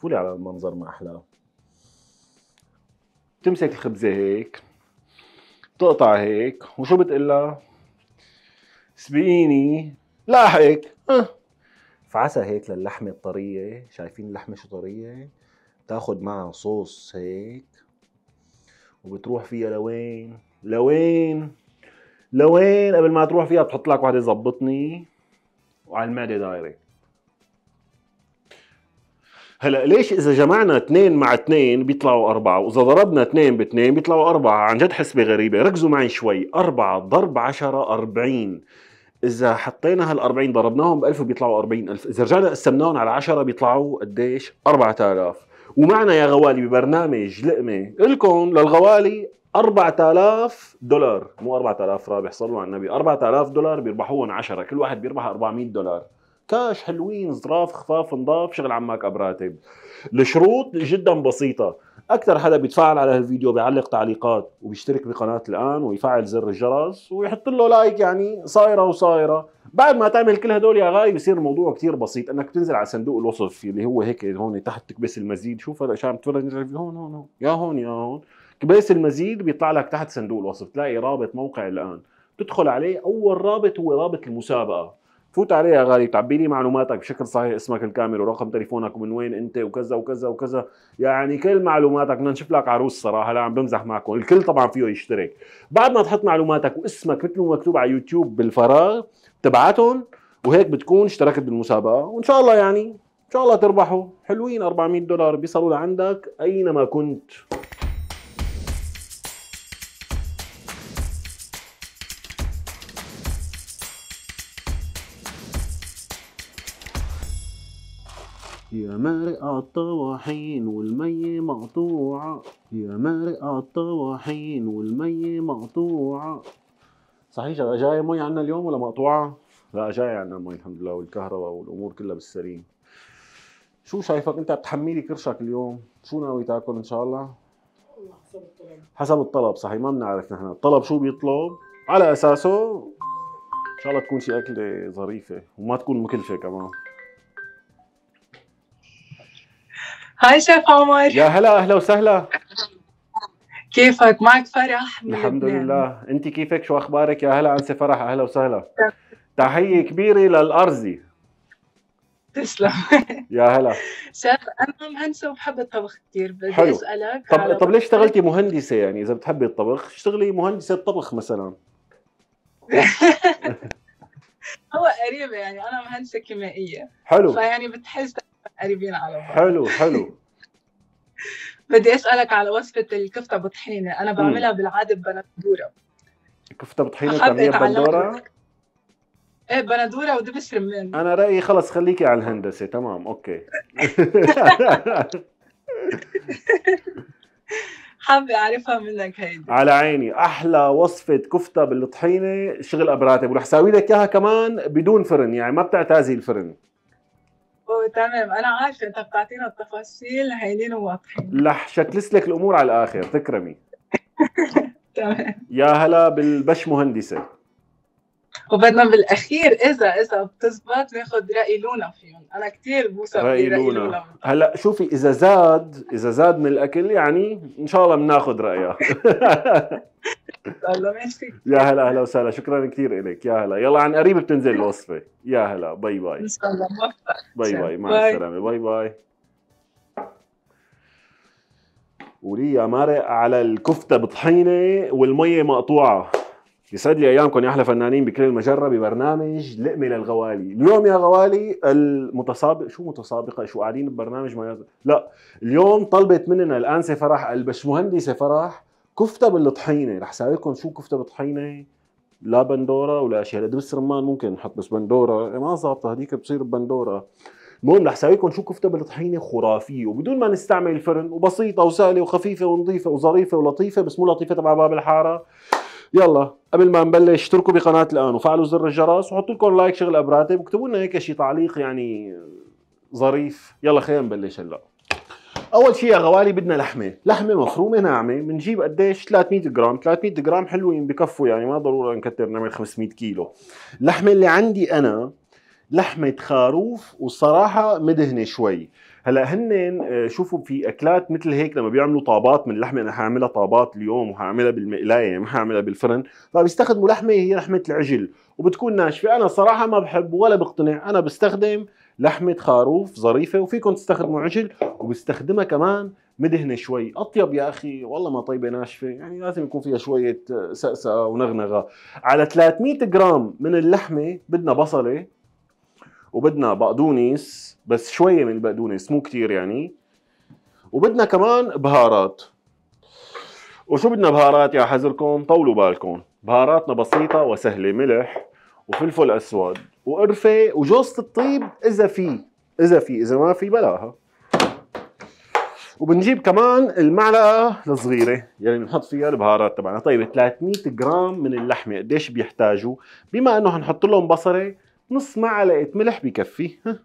شوفوا لي على المنظر ما احلاه بتمسك الخبزه هيك بتقطع هيك وشو بتقلا سبقيني لاحق اه. فعسى هيك للحمه الطريه شايفين اللحمه شو طريه بتاخد معها صوص هيك وبتروح فيها لوين لوين لوين قبل ما تروح فيها بتحط لك وحده زبطني وعلى المعده دايركت هلا ليش اذا جمعنا اثنين مع اثنين بيطلعوا اربعه واذا ضربنا اثنين باثنين بيطلعوا اربعه عن جد حسبه غريبه ركزوا معي شوي اربعه ضرب عشرة اربعين اذا حطينا هال 40 ضربناهم ب 1000 بيطلعوا 40000 اذا رجعنا قسمناهم على 10 بيطلعوا قديش 4000 ومعنا يا غوالي ببرنامج لقمه الكم للغوالي 4000 دولار مو 4000 رابح صلوا على النبي 4000 دولار بيربحوهم 10 كل واحد بيربح 400 دولار كاش حلوين ظراف خفاف نضاف شغل عماك ابراتب الشروط جدا بسيطه اكثر حدا بيتفاعل على هالفيديو بيعلق تعليقات وبيشترك بقناه الان ويفعل زر الجرس ويحط له لايك يعني صايره وصايره بعد ما تعمل كل هدول يا غاي بصير الموضوع كثير بسيط انك تنزل على صندوق الوصف اللي هو هيك هون تحت تكبس المزيد شوف هلا عم تفرج هون هون هون يا هون يا هون كبس المزيد بيطلع لك تحت صندوق الوصف تلاقي رابط موقع الان تدخل عليه اول رابط هو رابط المسابقه فوت عليها يا غالي تعبي لي معلوماتك بشكل صحيح اسمك الكامل ورقم تليفونك ومن وين انت وكذا وكذا وكذا يعني كل معلوماتك بدنا نشوف لك عروس صراحه لا عم بمزح معكم الكل طبعا فيه يشترك بعد ما تحط معلوماتك واسمك مثل ما مكتوب على يوتيوب بالفراغ تبعتهم وهيك بتكون اشتركت بالمسابقه وان شاء الله يعني ان شاء الله تربحوا حلوين 400 دولار بيصلوا لعندك اينما كنت يا مارق الطواحين والمية مقطوعة يا مارق الطواحين والمية مقطوعة صحيح جاية مي عنا اليوم ولا مقطوعة؟ لا جاية عنا مي الحمد لله والكهرباء والأمور كلها بالسليم شو شايفك انت بتحملي كرشك اليوم؟ شو ناوي تاكل ان شاء الله؟ حسب الطلب حسب الطلب صحيح ما بنعرف نحن الطلب شو بيطلب على اساسه ان شاء الله تكون شي اكله ظريفه وما تكون مكلفه كمان هاي شيف عمر يا هلا اهلا وسهلا كيفك معك فرح الحمد لله انت كيفك شو اخبارك يا هلا انسه فرح اهلا وسهلا تحيه كبيره للارزي تسلم يا هلا شاف انا مهندسه وبحب الطبخ كثير بدي حلو. اسالك طب طب ليش اشتغلتي مهندسه يعني اذا بتحبي الطبخ اشتغلي مهندسه طبخ مثلا هو قريبه يعني انا مهندسه كيميائيه حلو فيعني بتحس قريبين على بعض حلو حلو بدي اسالك على وصفه الكفته بالطحينه انا بعملها بالعاده ببندوره كفته بطحينه بتعمليها ببندوره ايه بندوره ودبس رمان انا رايي خلص خليكي على الهندسه تمام اوكي حابة أعرفها منك هيدي على عيني أحلى وصفة كفتة بالطحينة شغل أبراتب ورح ساوي لك إياها كمان بدون فرن يعني ما بتعتازي الفرن تمام انا عارفه انت بتعطينا التفاصيل هايلين وواضحين رح شتلس لك الامور على الاخر تكرمي تمام يا هلا بالبش مهندسه وبدنا بالاخير اذا اذا بتزبط ناخذ راي لونا فيهم انا كثير بوثق راي لونا. لونا هلا شوفي اذا زاد اذا زاد من الاكل يعني ان شاء الله بناخذ رايها الله ميرسي يا هلا اهلا وسهلا شكرا كثير لك يا هلا يلا عن قريب بتنزل الوصفه يا هلا باي باي ان شاء الله موفق باي باي مع السلامه باي باي وليا مارق على الكفته بطحينه والميه مقطوعه يسعد لي ايامكم يا احلى فنانين بكل المجره ببرنامج لقمه للغوالي، اليوم يا غوالي المتسابق شو متسابقه شو قاعدين ببرنامج ما يزل. لا، اليوم طلبت مننا الانسه فرح البشمهندسه فرح كفته بالطحينه، رح ساويكم شو كفته بالطحينه لا بندوره ولا اشياء، دبس رمان ممكن نحط بس بندوره ما ظابطه هذيك بتصير بندوره المهم رح ساويكم شو كفته بالطحينه خرافيه وبدون ما نستعمل الفرن وبسيطه وسهله وخفيفه ونظيفه وظريفه ولطيفه بس مو لطيفه تبع باب الحاره يلا قبل ما نبلش اشتركوا بقناه الان وفعلوا زر الجرس وحطوا لكم لايك شغل ابراتب واكتبوا لنا هيك شي تعليق يعني ظريف يلا خلينا نبلش هلا اول شيء يا غوالي بدنا لحمه لحمه مفرومه ناعمه بنجيب قديش 300 جرام 300 جرام حلوين بكفوا يعني ما ضروري نكتر نعمل 500 كيلو اللحمه اللي عندي انا لحمه خروف وصراحه مدهنه شوي هلا هن آه، شوفوا في اكلات مثل هيك لما بيعملوا طابات من لحمه انا حاعملها طابات اليوم وحاعملها بالمقلايه يعني ما حاعملها بالفرن فبيستخدموا لحمه هي لحمه العجل وبتكون ناشفه انا صراحه ما بحب ولا بقتنع انا بستخدم لحمه خروف ظريفه وفيكم تستخدموا عجل وبستخدمها كمان مدهنه شوي اطيب يا اخي والله ما طيبه ناشفه يعني لازم يكون فيها شويه سقسقه ونغنغه على 300 جرام من اللحمه بدنا بصله وبدنا بقدونس بس شويه من البقدونس مو كثير يعني وبدنا كمان بهارات وشو بدنا بهارات يا حذركم طولوا بالكم بهاراتنا بسيطه وسهله ملح وفلفل اسود وقرفه وجوزة الطيب اذا في اذا في اذا ما في بلاها وبنجيب كمان المعلقه الصغيره يلي بنحط فيها البهارات تبعنا طيب 300 جرام من اللحمه قديش بيحتاجوا بما انه هنحط لهم بصري نص معلقة ملح بكفي ها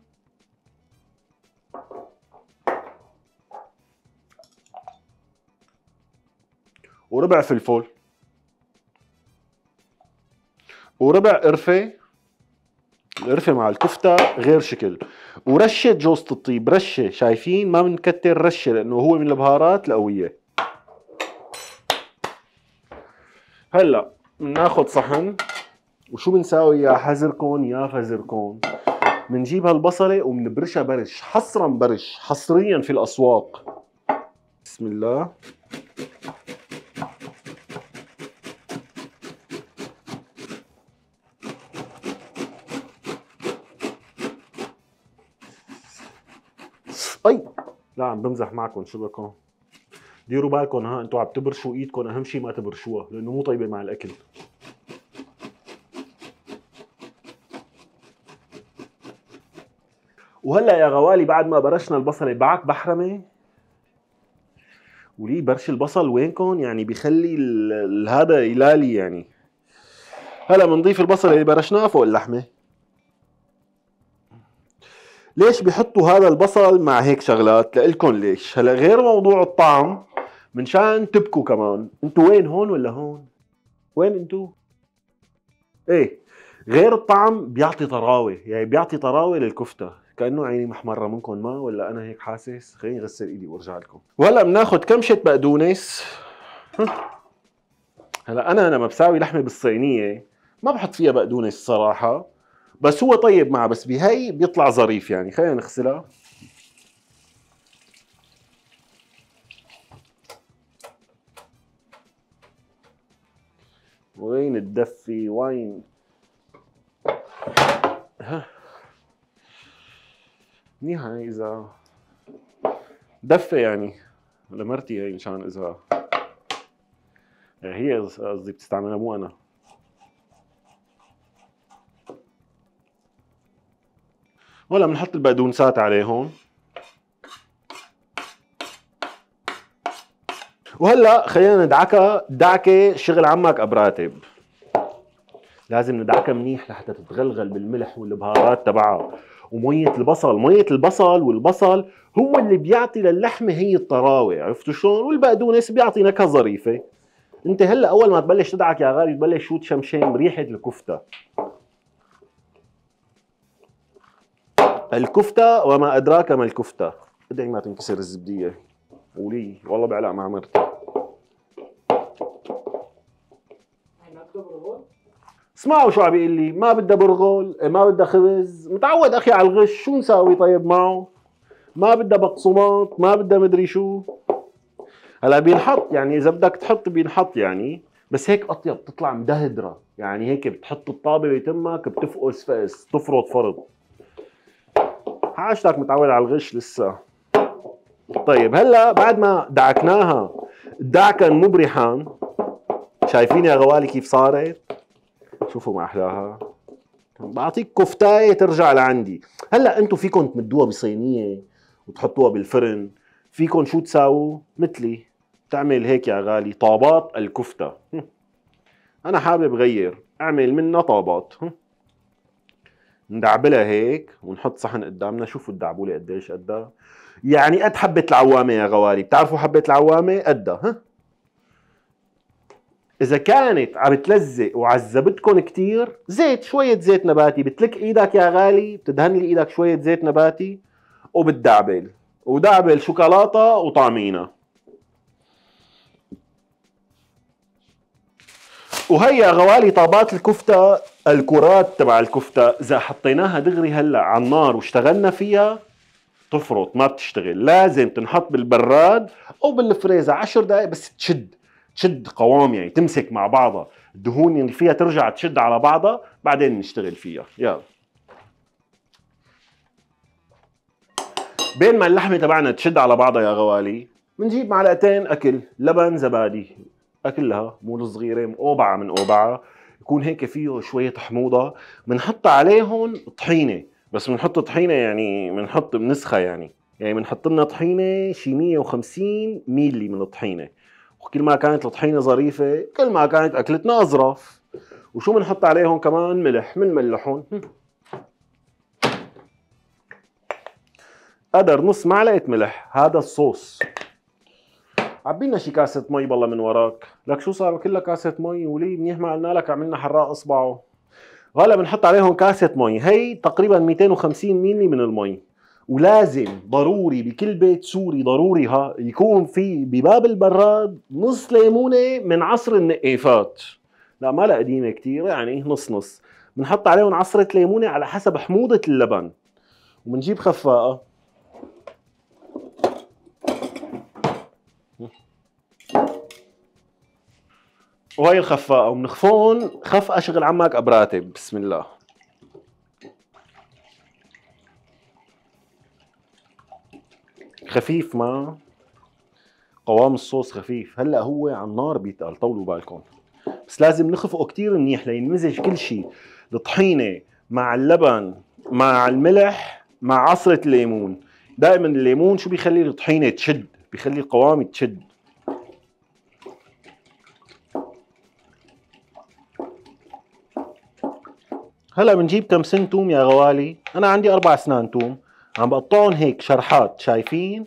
وربع فلفل وربع قرفة القرفة مع الكفتة غير شكل ورشة جوزة الطيب رشة شايفين ما بنكتر رشة لأنه هو من البهارات القوية هلا بناخذ صحن وشو بنساوي يا حزركم يا فزركم بنجيب هالبصله وبنبرشها برش حصرا برش حصريا في الاسواق بسم الله اي لا عم بمزح معكم شو بكم ديروا بالكم ها انتم عم تبرشوا ايدكم اهم شيء ما تبرشوها لانه مو طيبه مع الاكل وهلا يا غوالي بعد ما برشنا البصل بعك بحرمه وليه برش البصل وينكم يعني بيخلي هذا يلالي يعني هلا بنضيف البصل اللي برشناه فوق اللحمه ليش بيحطوا هذا البصل مع هيك شغلات لإلكم ليش هلا غير موضوع الطعم منشان تبكوا كمان انتوا وين هون ولا هون وين انتوا ايه غير الطعم بيعطي طراوه يعني بيعطي طراوه للكفته كانه عيني محمره منكم ما ولا انا هيك حاسس خليني اغسل ايدي وارجع لكم وهلا بناخذ كمشه بقدونس هلا انا لما بساوي لحمه بالصينيه ما بحط فيها بقدونس الصراحه بس هو طيب معه بس بهي بيطلع ظريف يعني خلينا نغسلها وين الدفي وين ها منيحه اذا دفه يعني لمرتي هي مشان اذا يعني هي قصدي بتستعملها مو انا ولا بنحط البقدونسات عليه هون وهلا خلينا ندعكها دعكه شغل عمك ابراتب لازم ندعكها منيح لحتى تتغلغل بالملح والبهارات تبعها وميه البصل ميه البصل والبصل هو اللي بيعطي للحمه هي الطراوه عرفتوا شلون والبقدونس بيعطي نكهه ظريفه انت هلا اول ما تبلش تدعك يا غالي تبلش شوت شمشام ريحه الكفته الكفته وما ادراك ما الكفته ادعي ما تنكسر الزبديه قولي والله بعلق مع مرتي اسمعوا شو عم بيقول لي ما بدها برغل إيه، ما بدها خبز متعود اخي على الغش شو نساوي طيب معه ما بدها بقصومات ما بدها مدري شو هلا بينحط يعني اذا بدك تحط بينحط يعني بس هيك اطيب بتطلع مدهدره يعني هيك بتحط الطابه بيتمك بتفقس فقس تفرط فرط عاشتك متعود على الغش لسه طيب هلا بعد ما دعكناها دعكا مبرحا شايفين يا غوالي كيف صارت شوفوا ما احلاها بعطيك كفتايه ترجع لعندي هلا انتم فيكم تمدوها بصينيه وتحطوها بالفرن فيكم شو تساووا مثلي تعمل هيك يا غالي طابات الكفته انا حابب غير اعمل منها طابات ندعبلها هيك ونحط صحن قدامنا شوفوا الدعبوله قديش قدها يعني قد حبه العوامه يا غوالي بتعرفوا حبه العوامه قدها ها اذا كانت عم تلزق وعذبتكم كثير زيت شويه زيت نباتي بتلك ايدك يا غالي بتدهن لي ايدك شويه زيت نباتي وبتدعبل ودعبل شوكولاته وطعمينه يا غوالي طابات الكفتة الكرات تبع الكفتة إذا حطيناها دغري هلا على النار واشتغلنا فيها تفرط ما بتشتغل لازم تنحط بالبراد أو بالفريزة عشر دقايق بس تشد تشد قوام يعني تمسك مع بعضها الدهون اللي فيها ترجع تشد على بعضها بعدين نشتغل فيها يلا بين ما اللحمه تبعنا تشد على بعضها يا غوالي بنجيب معلقتين اكل لبن زبادي اكلها مول صغيره مقوبعه من قوبعه يكون هيك فيه شويه حموضه بنحط عليهم طحينه بس بنحط طحينه يعني بنحط بنسخه يعني يعني بنحط لنا طحينه شي 150 ميلي من الطحينه وكل ما كانت الطحينه ظريفه كل ما كانت اكلتنا اظرف وشو بنحط عليهم كمان ملح بنملحهم قدر نص معلقه ملح هذا الصوص عبينا شي كاسه مي بالله من وراك لك شو صار كلها كاسه مي ولي منيح ما قلنا لك عملنا حراق اصبعه هلا بنحط عليهم كاسه مي هي تقريبا 250 ملي من المي ولازم ضروري بكل بيت سوري ضروري ها يكون في بباب البراد نص ليمونه من عصر النقيفات لا ما لها قديمه كثير يعني إيه، نص نص بنحط عليهم عصره ليمونه على حسب حموضه اللبن وبنجيب خفاقه وهي الخفاقه وبنخفون خفقه شغل عمك ابراتب بسم الله خفيف ما قوام الصوص خفيف هلا هو على النار بيتقل طولوا بالكم بس لازم نخفقه كثير منيح لينمزج كل شيء الطحينه مع اللبن مع الملح مع عصره الليمون دائما الليمون شو بيخلي الطحينه تشد بيخلي القوام تشد هلا بنجيب كم سن توم يا غوالي انا عندي اربع اسنان توم عم بقطعهم هيك شرحات شايفين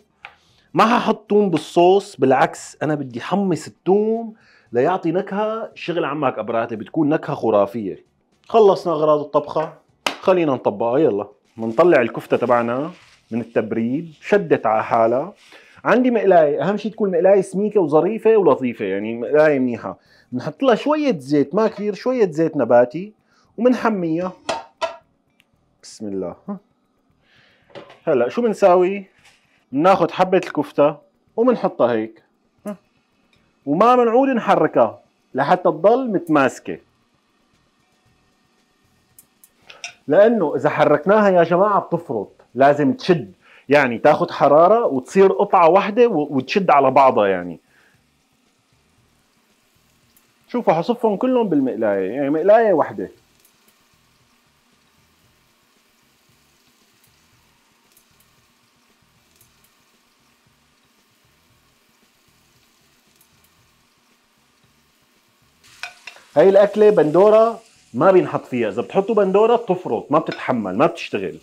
ما ححط توم بالصوص بالعكس انا بدي حمص التوم ليعطي نكهه شغل عمك ابراتي بتكون نكهه خرافيه خلصنا اغراض الطبخه خلينا نطبقها يلا بنطلع الكفته تبعنا من التبريد شدت على حالها عندي مقلايه اهم شيء تكون مقلايه سميكه وظريفه ولطيفه يعني مقلايه منيحه بنحط لها شويه زيت ما كثير شويه زيت نباتي وبنحميها بسم الله هلا شو بنساوي بناخذ حبه الكفته وبنحطها هيك وما بنعود نحركها لحتى تضل متماسكه لانه اذا حركناها يا جماعه بتفرط لازم تشد يعني تاخذ حراره وتصير قطعه واحده وتشد على بعضها يعني شوفوا حصفهم كلهم بالمقلايه يعني مقلايه واحده هاي الاكله بندوره ما بينحط فيها اذا بتحطوا بندوره بتفرط ما بتتحمل ما بتشتغل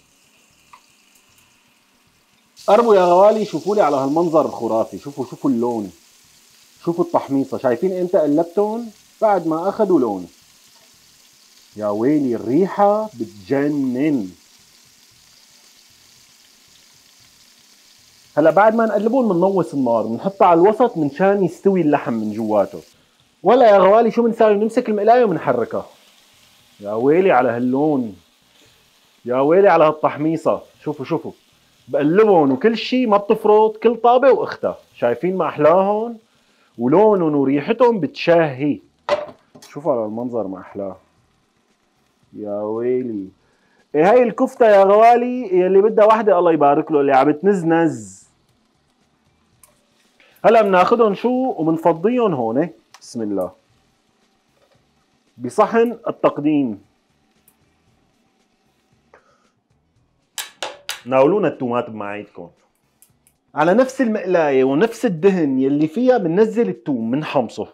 قربوا يا غوالي شوفوا لي على هالمنظر الخرافي شوفوا شوفوا اللون شوفوا التحميصه شايفين امتى قلبتهم بعد ما اخذوا لون يا ويلي الريحه بتجنن هلا بعد ما نقلبهم بننوص النار بنحطها على الوسط من شان يستوي اللحم من جواته ولا يا غوالي شو بنساوي بنمسك المقلايه وبنحركها يا ويلي على هاللون يا ويلي على هالتحميصه شوفوا شوفوا بقلبهم وكل شيء ما بتفرط كل طابه واختها شايفين ما احلاهم ولونهم وريحتهم بتشهي شوفوا على المنظر ما احلاه يا ويلي إيه هاي الكفتة يا غوالي يلي بدها وحدة الله يبارك له اللي عم تنزنز هلا بناخذهم شو وبنفضيهم هون بسم الله بصحن التقديم ناولونا التومات بمعايدكم على نفس المقلايه ونفس الدهن يلي فيها بننزل التوم بنحمصه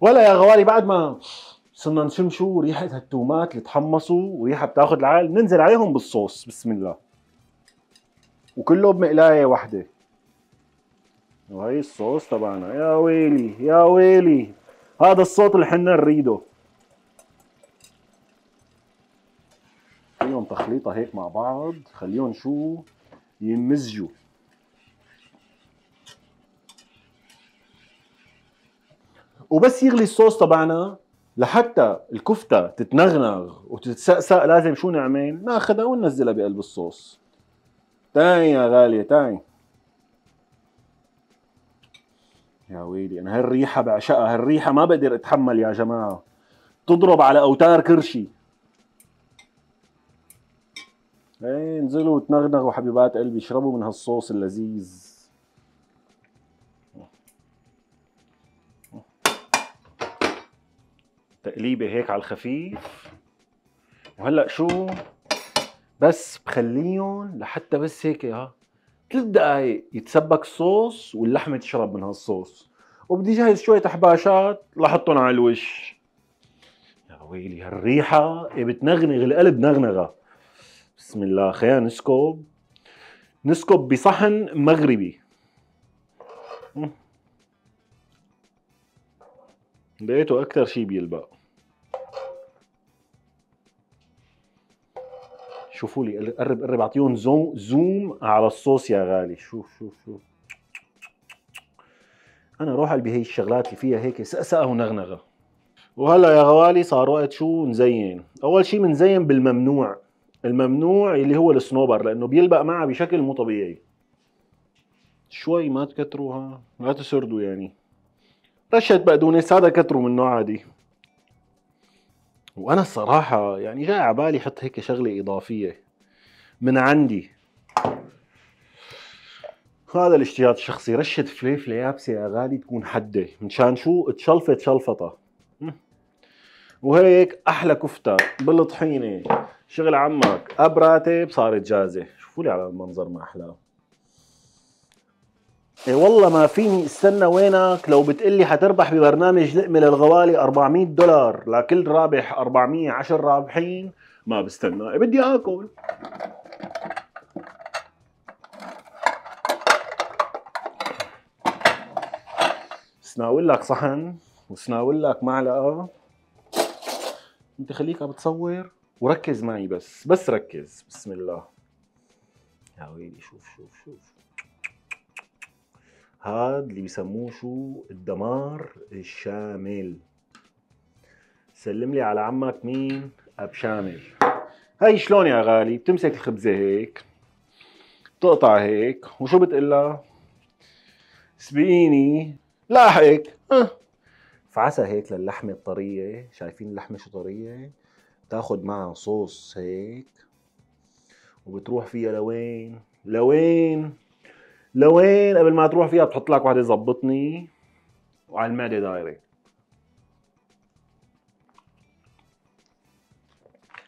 ولا يا غوالي بعد ما صرنا نشم شو ريحه هالتومات اللي تحمصوا وريحه بتاخذ العال ننزل عليهم بالصوص بسم الله وكله بمقلايه واحده وهي الصوص تبعنا يا ويلي يا ويلي هذا الصوت اللي حنا نريده خليهم تخليطه هيك مع بعض خليهم شو يمزجوا وبس يغلي الصوص تبعنا لحتى الكفته تتنغنغ وتتسقسق لازم شو نعمل؟ ناخذها وننزلها بقلب الصوص تاني يا غالية تاني يا ويلي انا هالريحة بعشقها هالريحة ما بقدر اتحمل يا جماعة تضرب على اوتار كرشي ايه انزلوا تنغنغوا حبيبات قلبي اشربوا من هالصوص اللذيذ تقليبه هيك على الخفيف وهلا شو بس بخليهم لحتى بس هيك ها ثلاث دقائق يتسبك الصوص واللحمه تشرب من هالصوص وبدي جهز شويه حباشات لحطهم على الوش يا ويلي هالريحه إيه بتنغنغ القلب نغنغه بسم الله خلينا نسكب نسكب بصحن مغربي لقيته اكثر شيء بيلبق شوفوا لي قرب قرب اعطيهم زوم زوم على الصوص يا غالي شوف شوف شوف انا روح قلبي هي الشغلات اللي فيها هيك سقسقه ونغنغه وهلا يا غوالي صار وقت شو نزين اول شيء بنزين بالممنوع الممنوع اللي هو الصنوبر لانه بيلبق معها بشكل مو طبيعي شوي ما تكتروها ما تسردوا يعني رشة بقدونس هذا كتروا منه عادي وانا الصراحه يعني جاي على بالي احط هيك شغله اضافيه من عندي هذا الاجتهاد الشخصي رشه فليفله يابسه يا غالي تكون حده منشان شو تشلفة شلفطه وهيك احلى كفته بالطحينه شغل عمك اب راتب صارت جاهزه شوفوا لي على المنظر ما احلاه إيه والله ما فيني استنى وينك لو بتقلي حتربح ببرنامج لقمة للغوالي 400 دولار لكل رابح 410 رابحين ما بستنى إيه، بدي اكل سناول لك صحن وسناول لك معلقه انت خليك عم بتصور وركز معي بس بس ركز بسم الله يا ويلي شوف شوف شوف هاد اللي بيسموه شو الدمار الشامل سلم لي على عمك مين اب شامل هاي شلون يا غالي بتمسك الخبزه هيك بتقطع هيك وشو بتقلا سبقيني لاحق فعسى هيك للحمه الطريه شايفين اللحمه شو طريه تاخد معها صوص هيك وبتروح فيها لوين لوين لوين قبل ما تروح فيها بتحط لك وحده زبطني وعلى المعده دايرة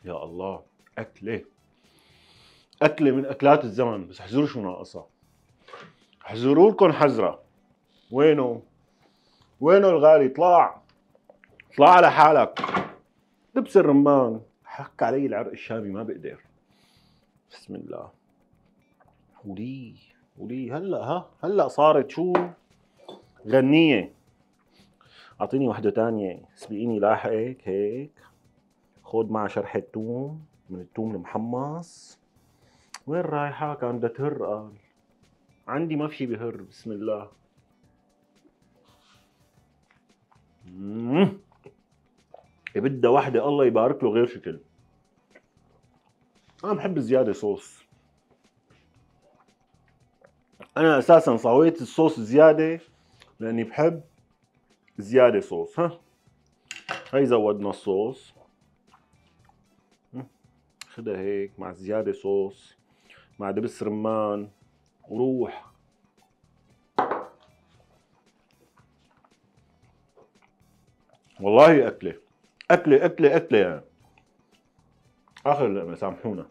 يا الله اكله اكله من اكلات الزمن بس احزروا شو ناقصها احزروا لكم حزره وينه وينه الغالي طلع طلع على حالك لبس الرمان حك علي العرق الشامي ما بقدر بسم الله وليه ولي هلا ها هلا صارت شو غنية اعطيني وحدة تانية سبقيني لاحقك هيك خد مع شرحة توم من التوم المحمص وين رايحة كان بدها تهر قال عندي ما في شي بهر بسم الله مم. إيه، بدها وحدة الله يبارك له غير شكل انا بحب زيادة صوص انا اساسا صويت الصوص زياده لاني بحب زياده صوص ها هاي زودنا الصوص خدها هيك مع زياده صوص مع دبس رمان وروح والله اكله اكله اكله اكله يعني. اخر لقمه سامحونا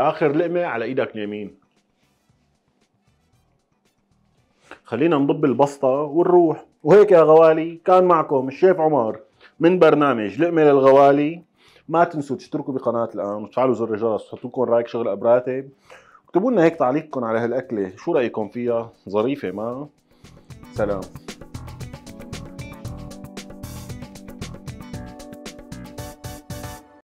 اخر لقمه على ايدك اليمين خلينا نضب البسطة ونروح وهيك يا غوالي كان معكم الشيف عمر من برنامج لقمة للغوالي ما تنسوا تشتركوا بقناة الآن وتفعلوا زر الجرس وتحطوا لكم رأيك شغل أبراتي اكتبوا لنا هيك تعليقكم على هالأكلة شو رأيكم فيها ظريفة ما سلام